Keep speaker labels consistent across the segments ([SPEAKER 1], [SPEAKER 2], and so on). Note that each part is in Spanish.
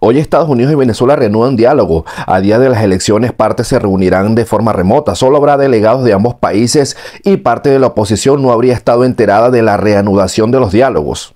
[SPEAKER 1] Hoy Estados Unidos y Venezuela reanudan diálogo. A día de las elecciones, partes se reunirán de forma remota. Solo habrá delegados de ambos países y parte de la oposición no habría estado enterada de la reanudación de los diálogos.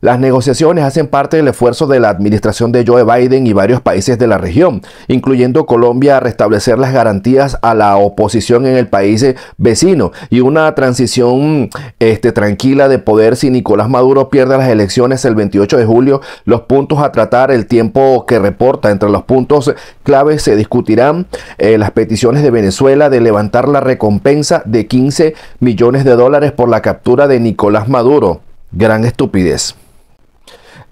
[SPEAKER 1] Las negociaciones hacen parte del esfuerzo de la administración de Joe Biden y varios países de la región, incluyendo Colombia, a restablecer las garantías a la oposición en el país eh, vecino y una transición este, tranquila de poder si Nicolás Maduro pierde las elecciones el 28 de julio. Los puntos a tratar, el tiempo que reporta entre los puntos eh, claves se discutirán eh, las peticiones de Venezuela de levantar la recompensa de 15 millones de dólares por la captura de Nicolás Maduro. Gran estupidez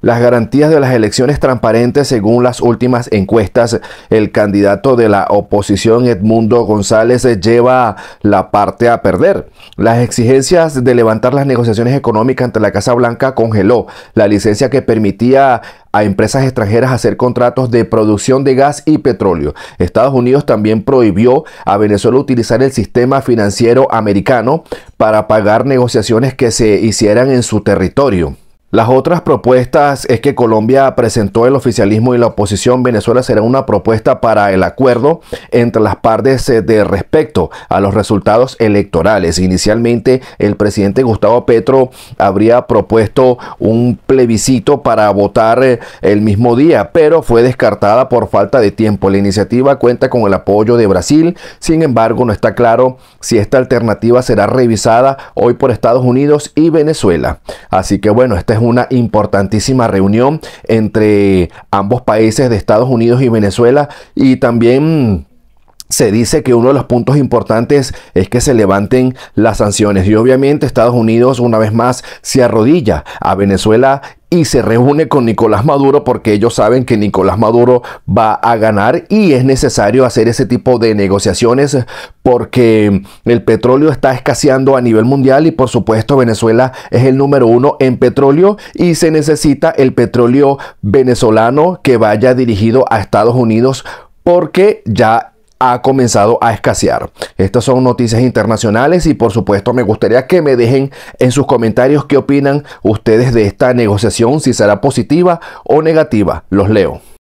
[SPEAKER 1] las garantías de las elecciones transparentes según las últimas encuestas. El candidato de la oposición Edmundo González lleva la parte a perder. Las exigencias de levantar las negociaciones económicas ante la Casa Blanca congeló la licencia que permitía a empresas extranjeras hacer contratos de producción de gas y petróleo. Estados Unidos también prohibió a Venezuela utilizar el sistema financiero americano para pagar negociaciones que se hicieran en su territorio. Las otras propuestas es que Colombia presentó el oficialismo y la oposición. Venezuela será una propuesta para el acuerdo entre las partes eh, de respecto a los resultados electorales. Inicialmente, el presidente Gustavo Petro habría propuesto un plebiscito para votar eh, el mismo día, pero fue descartada por falta de tiempo. La iniciativa cuenta con el apoyo de Brasil. Sin embargo, no está claro si esta alternativa será revisada hoy por Estados Unidos y Venezuela. Así que bueno, esta es una importantísima reunión entre ambos países de Estados Unidos y Venezuela y también se dice que uno de los puntos importantes es que se levanten las sanciones. Y obviamente Estados Unidos una vez más se arrodilla a Venezuela y se reúne con Nicolás Maduro porque ellos saben que Nicolás Maduro va a ganar y es necesario hacer ese tipo de negociaciones porque el petróleo está escaseando a nivel mundial y por supuesto Venezuela es el número uno en petróleo y se necesita el petróleo venezolano que vaya dirigido a Estados Unidos porque ya ha comenzado a escasear. Estas son noticias internacionales y por supuesto me gustaría que me dejen en sus comentarios qué opinan ustedes de esta negociación, si será positiva o negativa. Los leo.